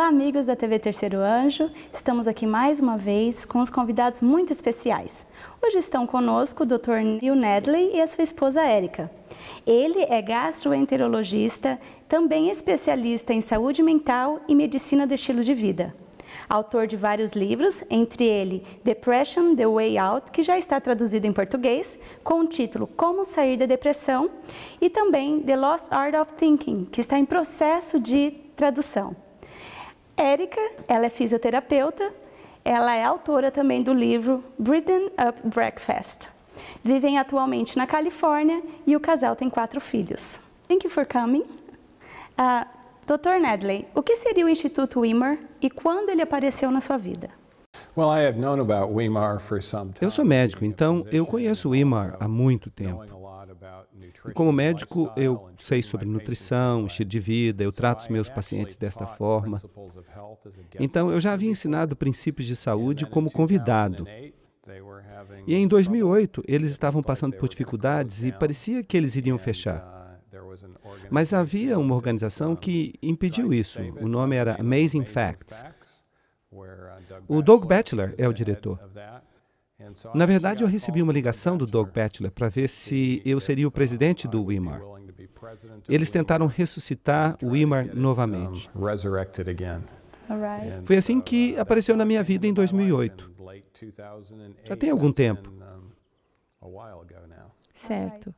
Olá, amigos da TV Terceiro Anjo. Estamos aqui mais uma vez com os convidados muito especiais. Hoje estão conosco o Dr. Neil Nedley e a sua esposa Érica. Ele é gastroenterologista, também especialista em saúde mental e medicina do estilo de vida. Autor de vários livros, entre ele Depression the Way Out, que já está traduzido em português, com o título Como Sair da Depressão, e também The Lost Art of Thinking, que está em processo de tradução. Érica, ela é fisioterapeuta, ela é autora também do livro Britain Up Breakfast. Vivem atualmente na Califórnia e o casal tem quatro filhos. Thank you for coming. Uh, ah, Dr. Nedley, o que seria o Instituto Weimar e quando ele apareceu na sua vida? Eu sou médico, então eu conheço o Weimar há muito tempo. E como médico, eu sei sobre nutrição, estilo de vida, eu trato os meus pacientes desta forma. Então, eu já havia ensinado princípios de saúde como convidado. E em 2008, eles estavam passando por dificuldades e parecia que eles iriam fechar. Mas havia uma organização que impediu isso. O nome era Amazing Facts. O Doug Batchelor é o diretor. Na verdade, eu recebi uma ligação do Doug Batchelor para ver se eu seria o presidente do Weimar. Eles tentaram ressuscitar o Weimar novamente. Foi assim que uh, apareceu na minha vida em 2008. Já tem algum tempo. Certo.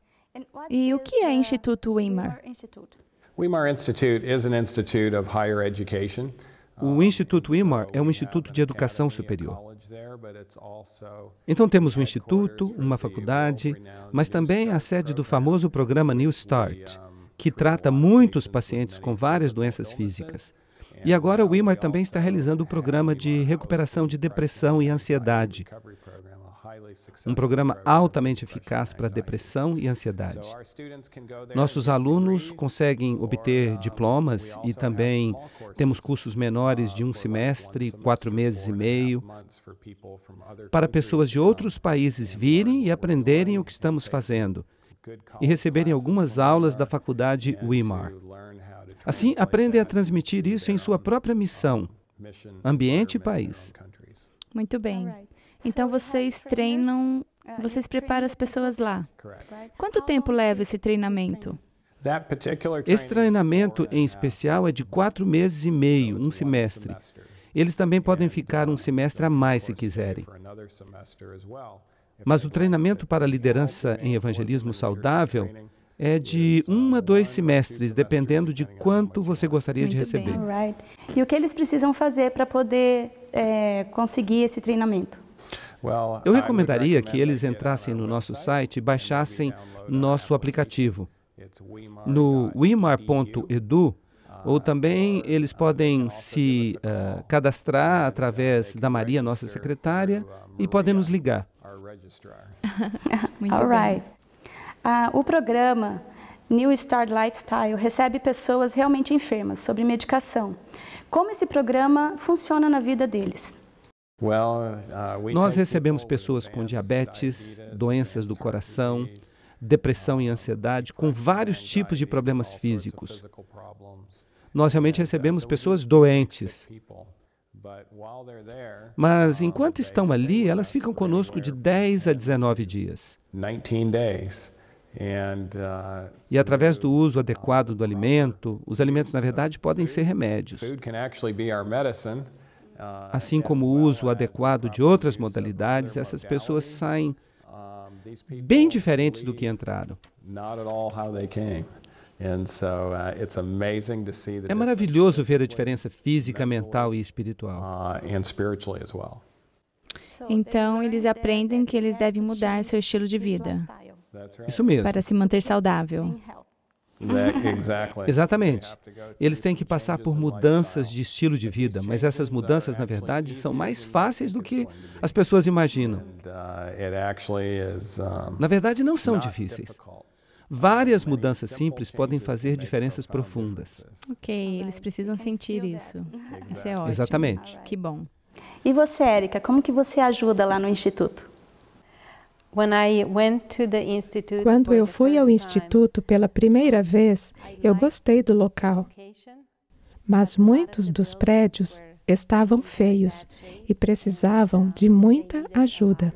E o que é Instituto Weimar? Weimar Institute is an institute of higher education. O Instituto IMAR é um instituto de educação superior. Então temos um instituto, uma faculdade, mas também é a sede do famoso programa New Start, que trata muitos pacientes com várias doenças físicas. E agora o IMAR também está realizando o um programa de recuperação de depressão e ansiedade, um programa altamente eficaz para depressão e ansiedade. Nossos alunos conseguem obter diplomas e também temos cursos menores de uh, um semestre, quatro meses e meio, para pessoas de outros países virem e aprenderem o que estamos fazendo e receberem algumas aulas da faculdade Weimar. Assim, aprendem a transmitir isso em sua própria missão, ambiente e país. Muito bem. Então vocês treinam, vocês preparam as pessoas lá. Quanto tempo leva esse treinamento? Esse treinamento em especial é de quatro meses e meio, um semestre. Eles também podem ficar um semestre a mais se quiserem. Mas o treinamento para liderança em evangelismo saudável é de um a dois semestres, dependendo de quanto você gostaria de receber. E o que eles precisam fazer para poder é, conseguir esse treinamento? Eu recomendaria que eles uh, entrassem no nosso site e baixassem nosso aplicativo. No wimar.edu, uh, ou também uh, eles podem se uh, cadastrar através da Maria, nossa secretária, e podem nos ligar. Muito All right. Uh, o programa New Start Lifestyle recebe pessoas realmente enfermas sobre medicação. Como esse programa funciona na vida deles? Uh, Nós recebemos pessoas com diabetes, doenças do coração, depressão e ansiedade, com vários tipos de problemas físicos. Nós realmente recebemos pessoas doentes. Mas enquanto estão ali, elas ficam conosco de 10 a 19 dias. Uh, e através do uso uh, adequado do alimento, os alimentos, na verdade, podem ser remédios. Assim como o uso adequado de outras modalidades, essas pessoas saem bem diferentes do que entraram. É maravilhoso ver a diferença física, mental e espiritual. Então, eles aprendem que eles devem mudar seu estilo de vida. Isso mesmo. Para se manter saudável. Exatamente. Eles têm que passar por mudanças de estilo de vida, mas essas mudanças, na verdade, são mais fáceis do que as pessoas imaginam. Uh, na verdade, não são difíceis. Várias mudanças simples podem fazer diferenças profundas. Ok, eles precisam sentir isso. Isso é ótimo. Exatamente. Que bom. E você, Érica, como que você ajuda lá no Instituto? Quando eu fui ao instituto pela primeira vez, eu gostei do local. Mas muitos dos prédios estavam feios e precisavam de muita ajuda.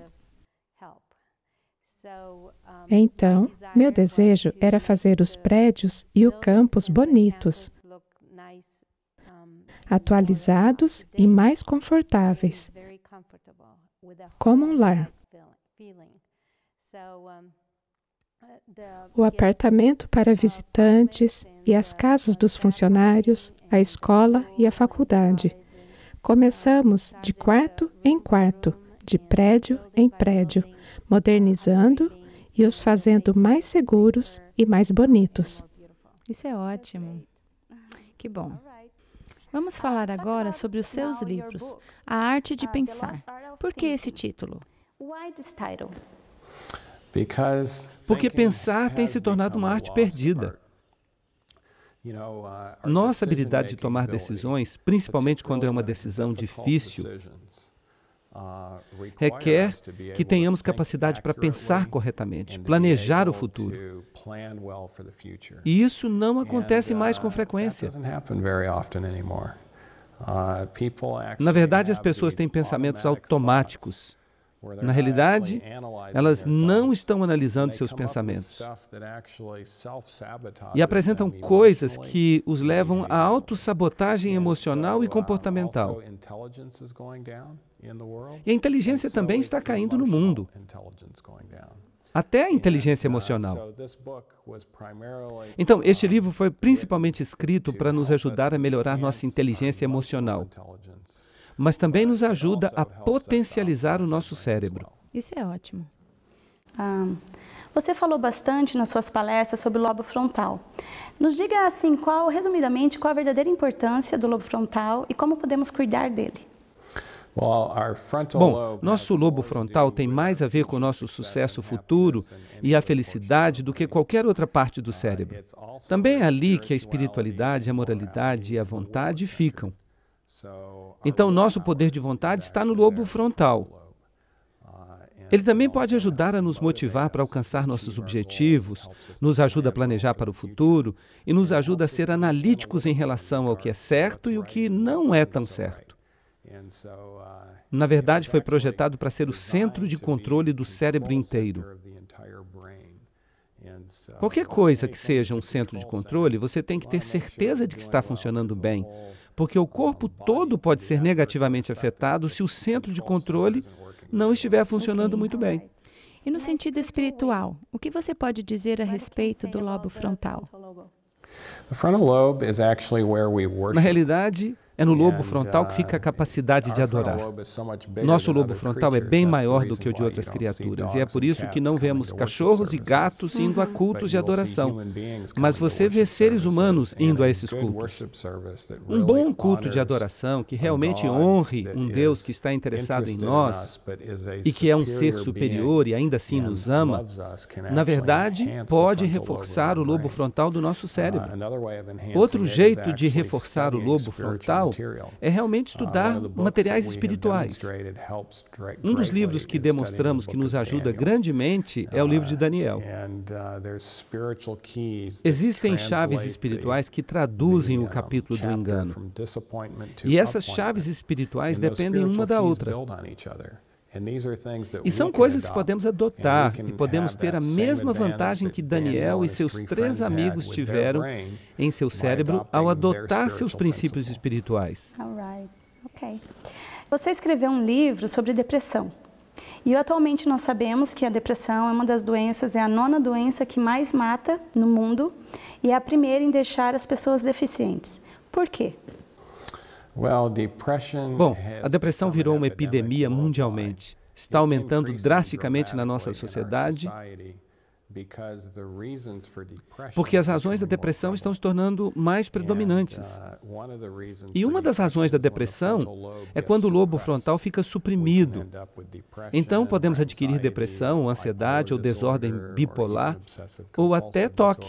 Então, meu desejo era fazer os prédios e o campus bonitos, atualizados e mais confortáveis, como um lar. O ah, apartamento para visitantes e as casas dos funcionários, a escola e a faculdade. Começamos de quarto em quarto, de prédio em prédio, modernizando e os fazendo mais seguros e mais bonitos. Isso é ótimo. Que bom. Vamos ah, falar agora sobre os seus livros, A Arte de ah, Pensar. Por que esse título? Why this title? Porque pensar tem se tornado uma arte perdida. Uh, Nossa habilidade de tomar decisões, principalmente quando é uma decisão difícil, uh, requer que tenhamos capacidade para pensar corretamente, planejar o futuro. E isso não acontece uh, mais com frequência. Na verdade, as pessoas têm pensamentos automáticos na realidade, elas não estão analisando seus pensamentos e apresentam coisas que os levam à autossabotagem emocional e uh, comportamental. E a inteligência também está caindo no mundo até a inteligência uh, emocional. Então, este livro foi principalmente escrito para nos ajudar a melhorar nossa inteligência emocional, mas também nos ajuda a potencializar o nosso cérebro. Isso é ótimo. Ah, você falou bastante nas suas palestras sobre o lobo frontal. Nos diga assim, qual, resumidamente, qual a verdadeira importância do lobo frontal e como podemos cuidar dele. Bom, nosso lobo frontal tem mais a ver com o nosso sucesso futuro e a felicidade do que qualquer outra parte do uh, cérebro. Também é ali que a espiritualidade, a moralidade e a vontade ficam. Então, nosso poder de vontade está no lobo frontal. Ele também pode ajudar a nos motivar para alcançar nossos objetivos, nos ajuda a planejar para o futuro e nos ajuda a ser analíticos em relação ao que é certo e o que não é tão certo. Na verdade, foi projetado para ser o centro de controle do cérebro inteiro. Qualquer coisa que seja um centro de controle, você tem que ter certeza de que está funcionando bem, porque o corpo todo pode ser negativamente afetado se o centro de controle não estiver funcionando muito bem. E no sentido espiritual, o que você pode dizer a respeito do lobo frontal? Na realidade, é no lobo frontal que fica a uh, capacidade de adorar. Nosso lobo frontal é bem maior do que o de outras criaturas, e é por isso que não vemos cachorros e gatos indo a cultos de adoração. Mas você vê seres humanos indo a esses cultos. Um bom culto de adoração que realmente honre um Deus que está interessado em nós e que é um ser superior e ainda assim nos ama, na verdade, pode reforçar o lobo frontal do nosso uh, cérebro. Outro jeito de reforçar o lobo frontal material é realmente estudar ah, materiais espirituais. Um dos livros que demonstramos que nos ajuda grandemente é o livro de uh, Daniel. Uh, Existem chaves espirituais que traduzem o capítulo do engano. E essas chaves espirituais dependem uma da outra. E são coisas que podemos adotar e podemos ter a mesma vantagem que Daniel e seus três amigos tiveram em seu cérebro ao adotar seus princípios espirituais. Você escreveu um livro sobre depressão. E atualmente nós sabemos que a depressão é uma das doenças, é a nona doença que mais mata no mundo e é a primeira em deixar as pessoas deficientes. Por quê? Bom, a depressão virou uma epidemia mundialmente. Está aumentando drasticamente na nossa sociedade porque as razões da depressão estão se tornando mais uh, predominantes. E uma das razões da depressão é quando o lobo frontal fica suprimido. Então podemos adquirir depressão, ansiedade ou desordem bipolar ou até toque.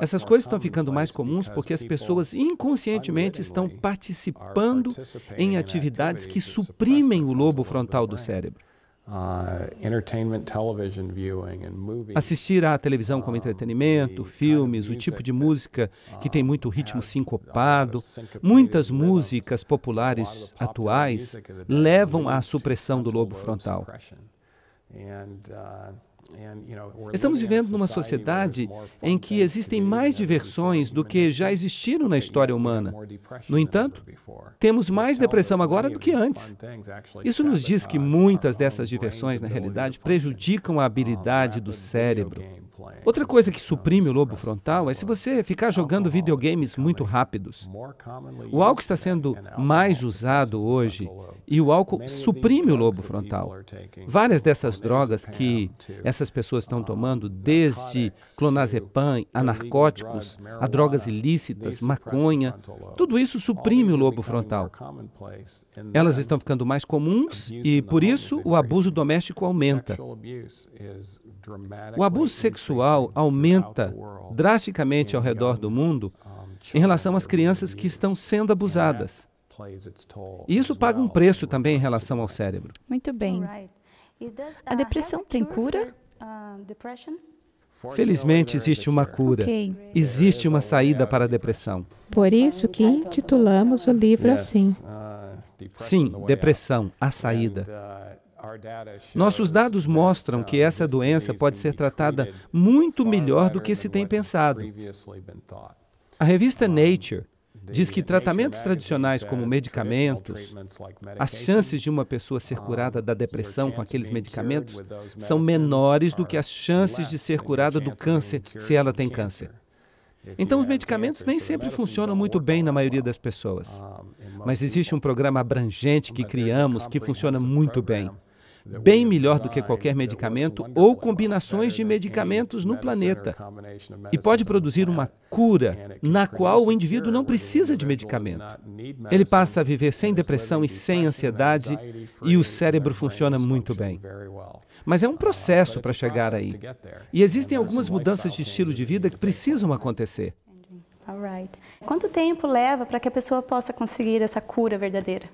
Essas coisas estão ficando mais comuns porque as pessoas inconscientemente estão participando em atividades que suprimem o lobo frontal do cérebro. Uh, Assistir à televisão como entretenimento, filmes, o tipo de música que tem muito uh, ritmo sincopado, muitas músicas populares atuais levam à supressão do lobo frontal. Estamos vivendo numa sociedade em que existem mais diversões do que já existiram na história humana. No entanto, temos mais depressão agora do que antes. Isso nos diz que muitas dessas diversões, na realidade, prejudicam a oh, habilidade do cérebro. Outra coisa que suprime o lobo frontal é se você ficar jogando videogames muito rápidos. O álcool está sendo mais usado hoje e o álcool suprime o lobo frontal. Várias dessas drogas que essas pessoas estão tomando, desde clonazepam a narcóticos, a drogas ilícitas, maconha, tudo isso suprime o lobo frontal. Elas estão ficando mais comuns e, por isso, o abuso doméstico aumenta. O abuso sexual sexual aumenta drasticamente ao redor do mundo em relação às crianças que estão sendo abusadas. E isso paga um preço também em relação ao cérebro. Muito bem. A uh, depressão tem cura? Uh, Felizmente existe uma cura. Okay. Existe uma saída para a depressão. Por isso que intitulamos o livro assim. Uh, Sim, depressão, a saída. Nossos dados mostram uh, que essa doença pode ser tratada muito melhor do que se tem pensado. A revista Nature diz que tratamentos tradicionais como medicamentos, as chances de uma pessoa ser curada da depressão com aqueles medicamentos são menores do que as chances de ser curada do câncer se ela tem câncer. Então, os medicamentos nem sempre funcionam muito bem na maioria das pessoas. Mas existe um programa abrangente que criamos que funciona muito bem bem melhor do que qualquer medicamento ou combinações de medicamentos no planeta. E pode produzir uma cura na qual o indivíduo não precisa de medicamento. Ele passa a viver sem depressão e sem ansiedade e o cérebro funciona muito bem. Mas é um processo para chegar aí. E existem algumas mudanças de estilo de vida que precisam acontecer. Quanto tempo leva para que a pessoa possa conseguir essa cura verdadeira?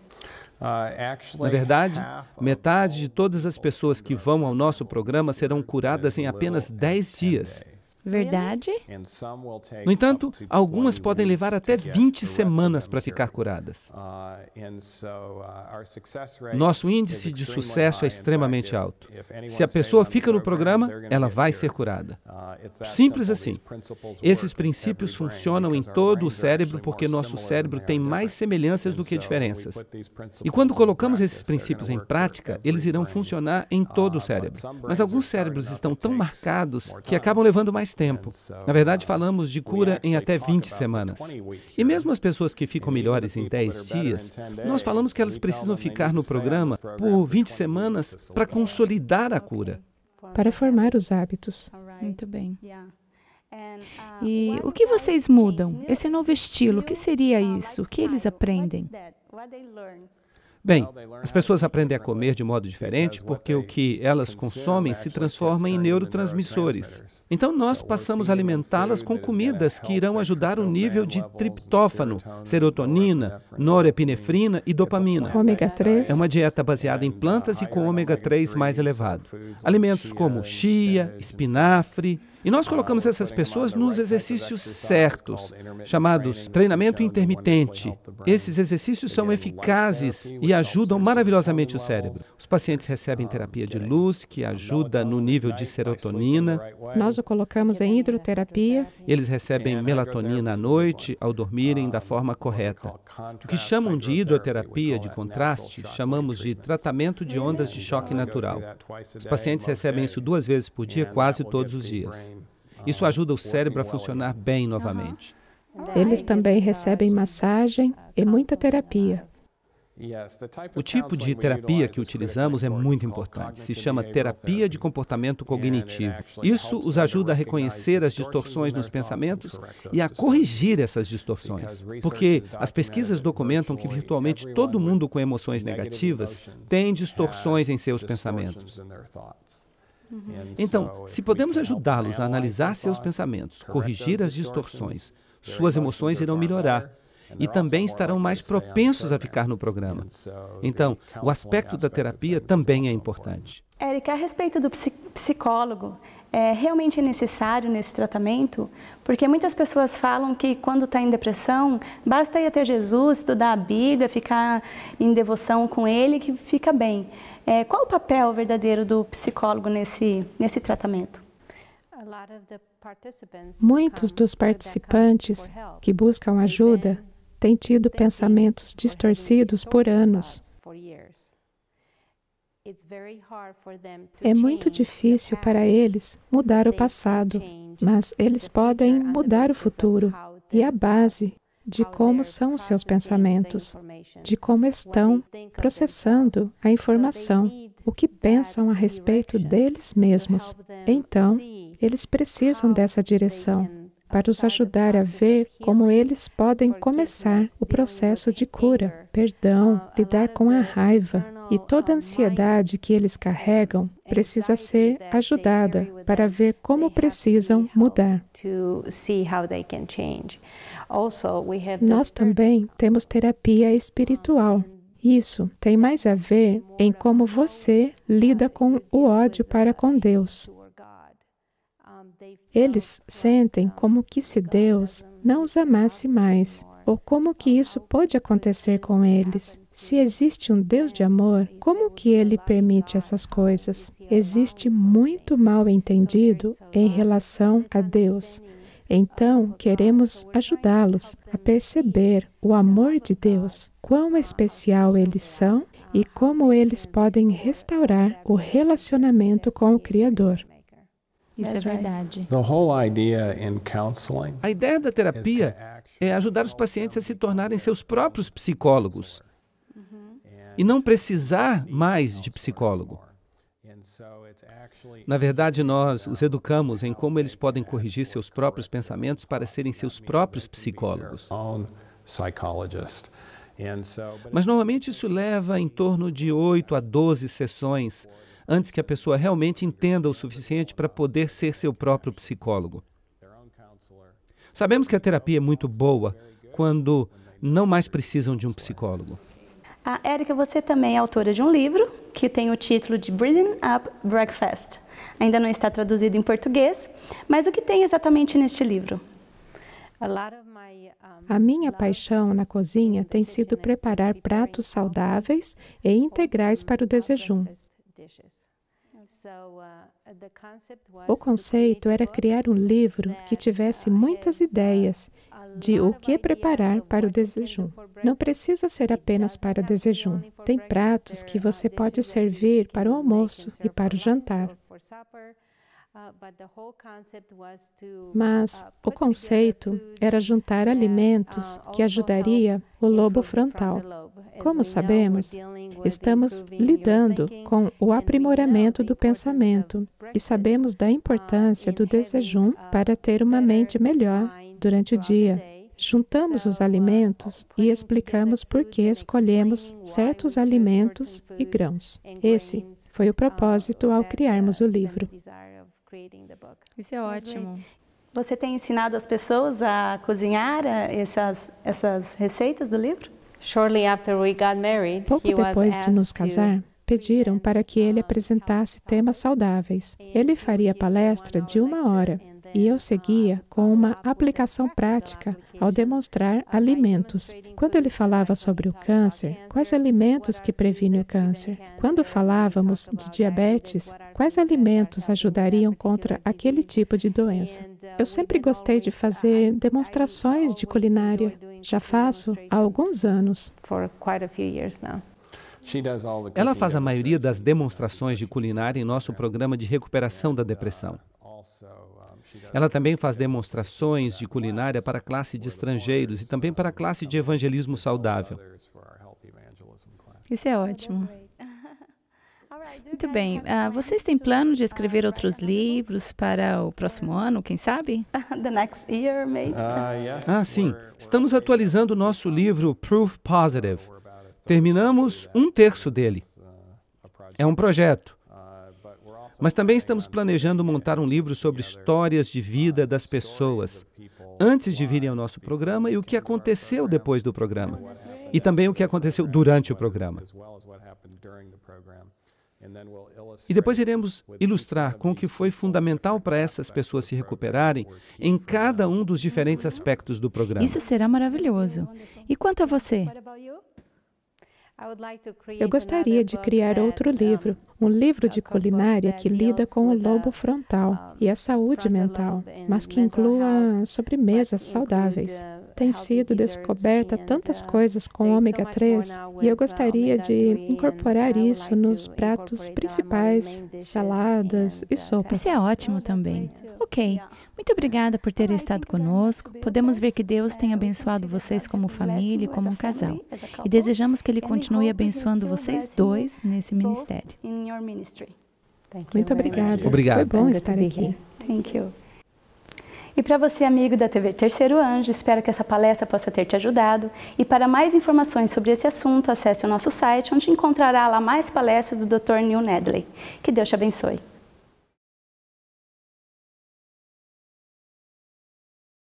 Uh, Na é verdade, metade de todas as pessoas que vão ao nosso programa serão curadas em apenas 10 dias. Verdade? No entanto, algumas podem levar até 20 semanas para ficar curadas. Uh, uh, nosso índice de sucesso é extremamente alto. Se a pessoa fica no programa, ela vai ser curada. Uh, Simples assim. Esses princípios funcionam em todo o cérebro porque nosso cérebro tem mais semelhanças do que diferenças. E quando colocamos esses princípios em prática, eles irão funcionar em todo o cérebro. Mas alguns cérebros estão tão marcados que acabam levando mais tempo. Na verdade, uh, falamos de cura em até 20 semanas. E mesmo as pessoas que ficam melhores em 10 dias, nós falamos que elas precisam ficar no programa por 20 semanas para consolidar a cura. Para formar os hábitos. Muito bem. Uh, e o que vocês mudam? Esse novo estilo, o que seria uh, isso? O que eles aprendem? Bem, as pessoas aprendem a comer de modo diferente porque o que elas consomem se transforma em neurotransmissores. Então nós passamos a alimentá-las com comidas que irão ajudar o nível de triptófano, serotonina, norepinefrina e dopamina. Ômega 3. É uma dieta baseada em plantas e com ômega 3 mais elevado. Alimentos como chia, espinafre, e nós colocamos essas pessoas nos exercícios certos, chamados treinamento intermitente. Esses exercícios são eficazes e ajudam maravilhosamente o cérebro. Os pacientes recebem terapia de luz, que ajuda no nível de serotonina. Nós o colocamos em hidroterapia. Eles recebem melatonina à noite ao dormirem da forma correta. O que chamam de hidroterapia de contraste, chamamos de tratamento de ondas de choque natural. Os pacientes recebem isso duas vezes por dia, quase todos os dias. Isso ajuda o cérebro a funcionar bem novamente. Eles também recebem massagem e muita terapia. O tipo de terapia que utilizamos é muito importante. Se chama terapia de comportamento cognitivo. Isso os ajuda a reconhecer as distorções nos pensamentos e a corrigir essas distorções. Porque as pesquisas documentam que virtualmente todo mundo com emoções negativas tem distorções em seus pensamentos. Uhum. Então, uhum. se podemos ajudá-los a analisar seus pensamentos, corrigir as distorções, suas emoções irão melhorar e também estarão mais propensos a ficar no programa. Então, o aspecto da terapia também é importante. Érica, a respeito do psicólogo, é, realmente é necessário nesse tratamento? Porque muitas pessoas falam que quando está em depressão, basta ir até Jesus, estudar a Bíblia, ficar em devoção com Ele, que fica bem. É, qual o papel verdadeiro do psicólogo nesse, nesse tratamento? Muitos dos participantes que buscam ajuda têm tido pensamentos distorcidos por anos é muito difícil para eles mudar o passado, mas eles podem mudar o futuro e a base de como são os seus pensamentos, de como estão processando a informação, o que pensam a respeito deles mesmos. Então, eles precisam dessa direção para os ajudar a ver como eles podem começar o processo de cura, perdão, uh, lidar com a raiva, e toda a ansiedade que eles carregam precisa ser ajudada para ver como precisam mudar. Nós também temos terapia espiritual. Isso tem mais a ver em como você lida com o ódio para com Deus. Eles sentem como que se Deus não os amasse mais, ou como que isso pode acontecer com eles. Se existe um Deus de amor, como que ele permite essas coisas? Existe muito mal entendido em relação a Deus. Então, queremos ajudá-los a perceber o amor de Deus, quão especial eles são e como eles podem restaurar o relacionamento com o Criador. Isso é verdade. A ideia da terapia é ajudar os pacientes a se tornarem seus próprios psicólogos e não precisar mais de psicólogo. Na verdade, nós os educamos em como eles podem corrigir seus próprios pensamentos para serem seus próprios psicólogos. Mas normalmente isso leva em torno de 8 a 12 sessões antes que a pessoa realmente entenda o suficiente para poder ser seu próprio psicólogo. Sabemos que a terapia é muito boa quando não mais precisam de um psicólogo. A Érica, você também é autora de um livro que tem o título de Breathing Up Breakfast. Ainda não está traduzido em português, mas o que tem exatamente neste livro? A minha paixão na cozinha tem sido preparar pratos saudáveis e integrais para o desejum. O conceito era criar um livro que tivesse muitas ideias de o que preparar para o desejum. Não precisa ser apenas para desejum. Tem pratos que você pode servir para o almoço e para o jantar. Mas o conceito era juntar alimentos que ajudaria o lobo frontal. Como sabemos, estamos lidando com o aprimoramento do pensamento e sabemos da importância do desejum para ter uma mente melhor durante o dia. Juntamos os alimentos e explicamos por que escolhemos certos alimentos e grãos. Esse foi o propósito ao criarmos o livro. Isso é ótimo. Você tem ensinado as pessoas a cozinhar eh, essas, essas receitas do livro? Pouco depois de nos casar, pediram para que ele apresentasse temas saudáveis. Ele faria palestra de uma hora e eu seguia com uma aplicação prática ao demonstrar alimentos. Quando ele falava sobre o câncer, quais alimentos que previnem o câncer? Quando falávamos de diabetes, quais alimentos ajudariam contra aquele tipo de doença? Eu sempre gostei de fazer demonstrações de culinária. Já faço há alguns anos. Ela faz a maioria das demonstrações de culinária em nosso programa de recuperação da depressão. Ela também faz demonstrações de culinária para a classe de estrangeiros e também para a classe de evangelismo saudável. Isso é ótimo. Muito bem. Uh, vocês têm plano de escrever outros livros para o próximo ano, quem sabe? The next year, maybe. Ah, ah, sim. Estamos atualizando o nosso livro Proof Positive. Terminamos um terço dele. É um projeto. Mas também estamos planejando montar um livro sobre histórias de vida das pessoas, antes de virem ao nosso programa e o que aconteceu depois do programa. E também o que aconteceu durante o programa. E depois iremos ilustrar com o que foi fundamental para essas pessoas se recuperarem em cada um dos diferentes aspectos do programa. Isso será maravilhoso. E quanto a você? Eu gostaria de criar outro livro, um livro de culinária que lida com o lobo frontal e a saúde mental, mas que inclua sobremesas saudáveis tem sido descoberta tantas uh, coisas com ômega 3 e eu uh, gostaria de incorporar isso nos pratos principais, saladas e uh, sopas. Isso é ótimo também. Ok, muito obrigada por ter estado conosco. Podemos ver que Deus tem abençoado vocês como família e como um casal. E desejamos que Ele continue abençoando vocês dois nesse ministério. Muito obrigada. Obrigado. Foi bom estar aqui. Thank you. E para você, amigo da TV Terceiro Anjo, espero que essa palestra possa ter te ajudado. E para mais informações sobre esse assunto, acesse o nosso site, onde encontrará lá mais palestras do Dr. Neil Nedley. Que Deus te abençoe.